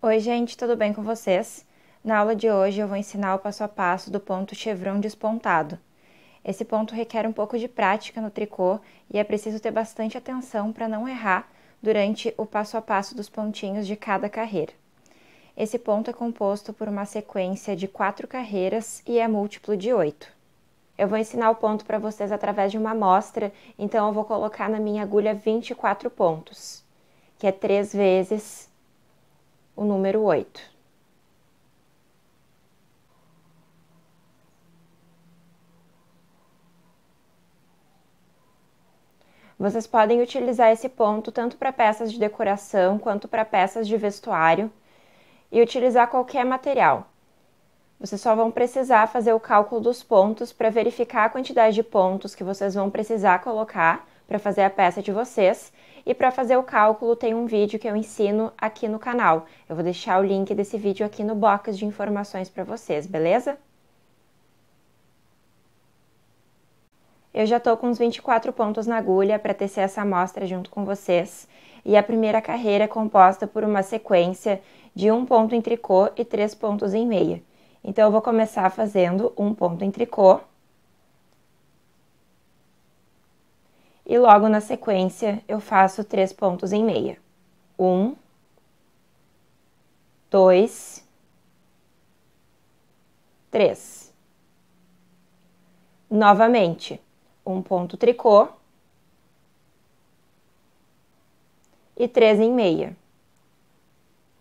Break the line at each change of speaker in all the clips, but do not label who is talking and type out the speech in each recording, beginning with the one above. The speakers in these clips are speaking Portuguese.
Oi, gente, tudo bem com vocês? Na aula de hoje eu vou ensinar o passo a passo do ponto chevron despontado. Esse ponto requer um pouco de prática no tricô e é preciso ter bastante atenção para não errar durante o passo a passo dos pontinhos de cada carreira. Esse ponto é composto por uma sequência de quatro carreiras e é múltiplo de oito. Eu vou ensinar o ponto para vocês através de uma amostra, então eu vou colocar na minha agulha 24 pontos, que é três vezes o número 8. Vocês podem utilizar esse ponto tanto para peças de decoração quanto para peças de vestuário e utilizar qualquer material. Vocês só vão precisar fazer o cálculo dos pontos para verificar a quantidade de pontos que vocês vão precisar colocar para fazer a peça de vocês e para fazer o cálculo, tem um vídeo que eu ensino aqui no canal. Eu vou deixar o link desse vídeo aqui no box de informações para vocês, beleza? Eu já estou com uns 24 pontos na agulha para tecer essa amostra junto com vocês. E a primeira carreira é composta por uma sequência de um ponto em tricô e três pontos em meia. Então eu vou começar fazendo um ponto em tricô e logo na sequência eu faço três pontos em meia. Um, dois, três. Novamente, um ponto tricô e três em meia.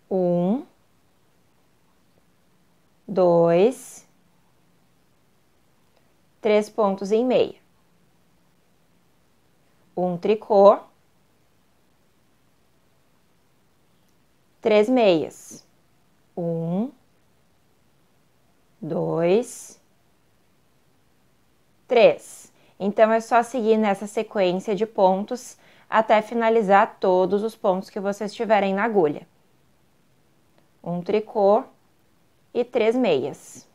Um, dois, três pontos em meia um tricô, três meias. Um, dois, três. Então, é só seguir nessa sequência de pontos até finalizar todos os pontos que vocês tiverem na agulha. Um tricô e três meias.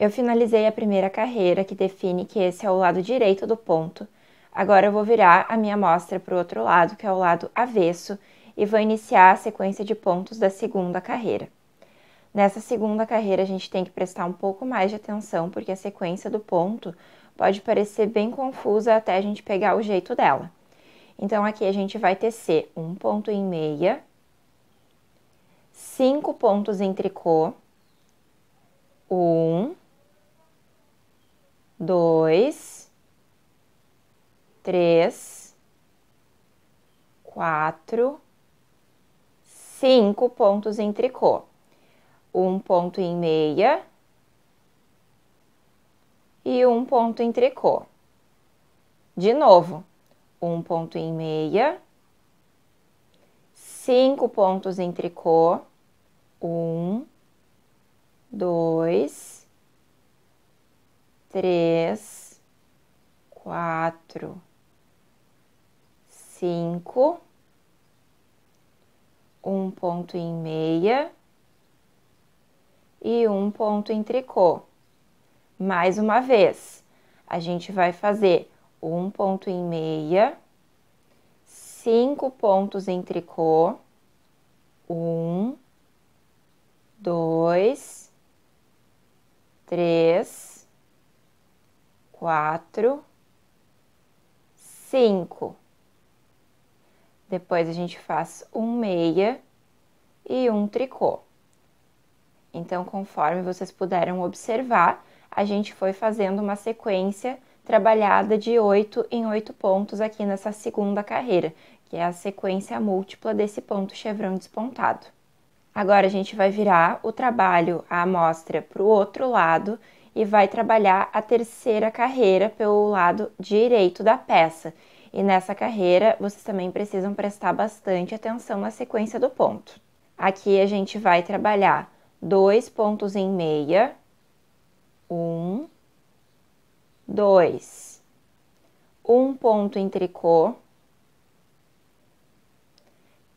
Eu finalizei a primeira carreira, que define que esse é o lado direito do ponto. Agora eu vou virar a minha amostra para o outro lado, que é o lado avesso, e vou iniciar a sequência de pontos da segunda carreira. Nessa segunda carreira, a gente tem que prestar um pouco mais de atenção, porque a sequência do ponto pode parecer bem confusa até a gente pegar o jeito dela. Então, aqui a gente vai tecer um ponto em meia, cinco pontos em tricô, um, dois, três, quatro, cinco pontos em tricô. Um ponto em meia e um ponto em tricô. De novo, um ponto em meia, cinco pontos em tricô. Um, dois, três, quatro, cinco, um ponto em meia e um ponto em tricô. Mais uma vez, a gente vai fazer um ponto em meia, cinco pontos em tricô, um, dois, três, quatro, cinco. Depois a gente faz um meia e um tricô. Então, conforme vocês puderam observar, a gente foi fazendo uma sequência trabalhada de oito em oito pontos aqui nessa segunda carreira, que é a sequência múltipla desse ponto chevron despontado. Agora a gente vai virar o trabalho, a amostra, para o outro lado e vai trabalhar a terceira carreira pelo lado direito da peça. E nessa carreira, vocês também precisam prestar bastante atenção na sequência do ponto. Aqui a gente vai trabalhar dois pontos em meia, um, dois, um ponto em tricô,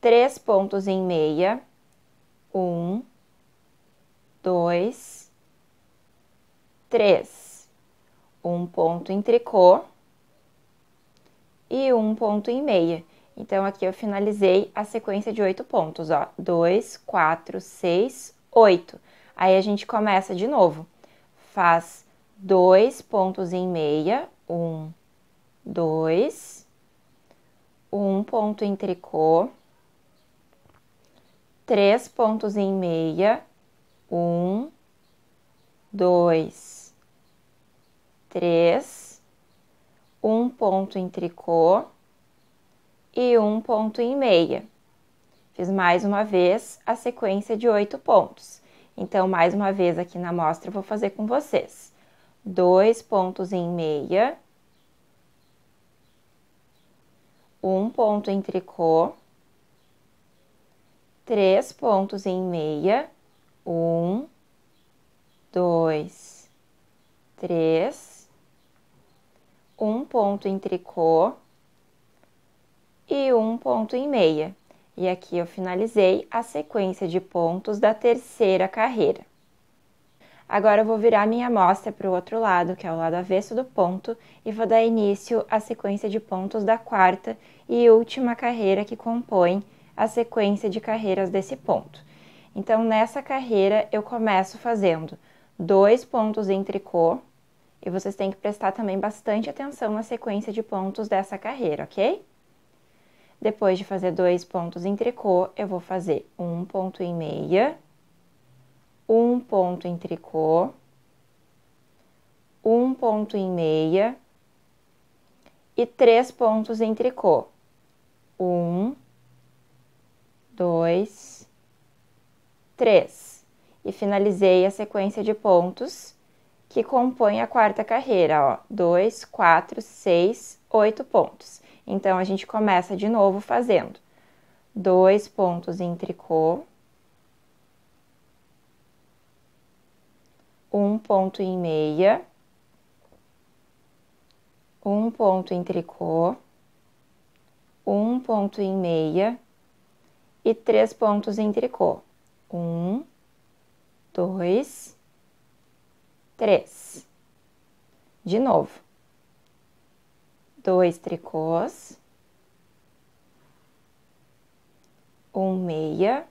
três pontos em meia, um, dois, três, um ponto em tricô e um ponto em meia. Então, aqui eu finalizei a sequência de oito pontos, ó. Dois, quatro, seis, oito. Aí, a gente começa de novo. Faz dois pontos em meia, um, dois, um ponto em tricô, três pontos em meia, um, dois, três, um ponto em tricô e um ponto em meia. Fiz mais uma vez a sequência de oito pontos. Então, mais uma vez aqui na amostra, vou fazer com vocês. Dois pontos em meia, um ponto em tricô, três pontos em meia, um, dois, três, um ponto em tricô e um ponto em meia. E aqui eu finalizei a sequência de pontos da terceira carreira. Agora eu vou virar minha amostra para o outro lado, que é o lado avesso do ponto, e vou dar início à sequência de pontos da quarta e última carreira que compõe a sequência de carreiras desse ponto. Então, nessa carreira, eu começo fazendo dois pontos em tricô e vocês têm que prestar também bastante atenção na sequência de pontos dessa carreira, ok? Depois de fazer dois pontos em tricô, eu vou fazer um ponto em meia, um ponto em tricô, um ponto em meia e três pontos em tricô. Um, dois, três. E finalizei a sequência de pontos que compõem a quarta carreira, ó, dois, quatro, seis, oito pontos. Então, a gente começa de novo fazendo dois pontos em tricô, um ponto em meia, um ponto em tricô, um ponto em meia e três pontos em tricô. Um, dois, três, De novo, dois tricôs, um meia,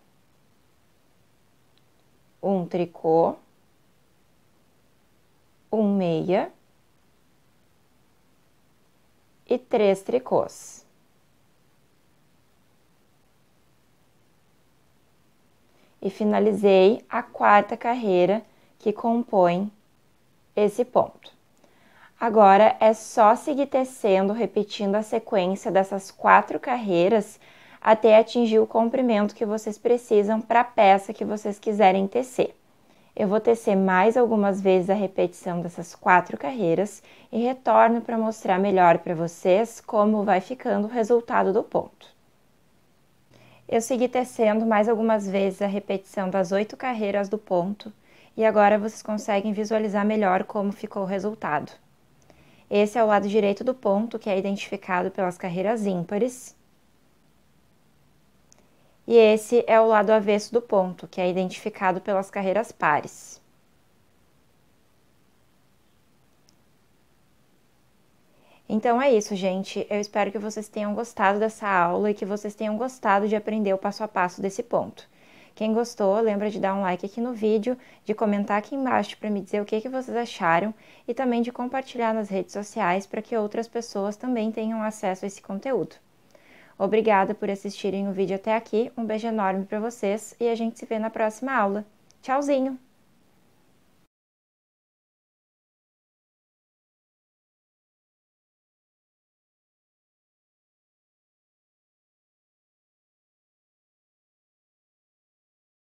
um tricô, um meia e três tricôs. E finalizei a quarta carreira que compõe esse ponto. Agora é só seguir tecendo, repetindo a sequência dessas quatro carreiras até atingir o comprimento que vocês precisam para a peça que vocês quiserem tecer. Eu vou tecer mais algumas vezes a repetição dessas quatro carreiras e retorno para mostrar melhor para vocês como vai ficando o resultado do ponto. Eu segui tecendo mais algumas vezes a repetição das oito carreiras do ponto e agora vocês conseguem visualizar melhor como ficou o resultado. Esse é o lado direito do ponto, que é identificado pelas carreiras ímpares. E esse é o lado avesso do ponto, que é identificado pelas carreiras pares. Então é isso, gente. Eu espero que vocês tenham gostado dessa aula e que vocês tenham gostado de aprender o passo a passo desse ponto. Quem gostou, lembra de dar um like aqui no vídeo, de comentar aqui embaixo para me dizer o que, que vocês acharam e também de compartilhar nas redes sociais para que outras pessoas também tenham acesso a esse conteúdo. Obrigada por assistirem o vídeo até aqui, um beijo enorme para vocês e a gente se vê na próxima aula. Tchauzinho!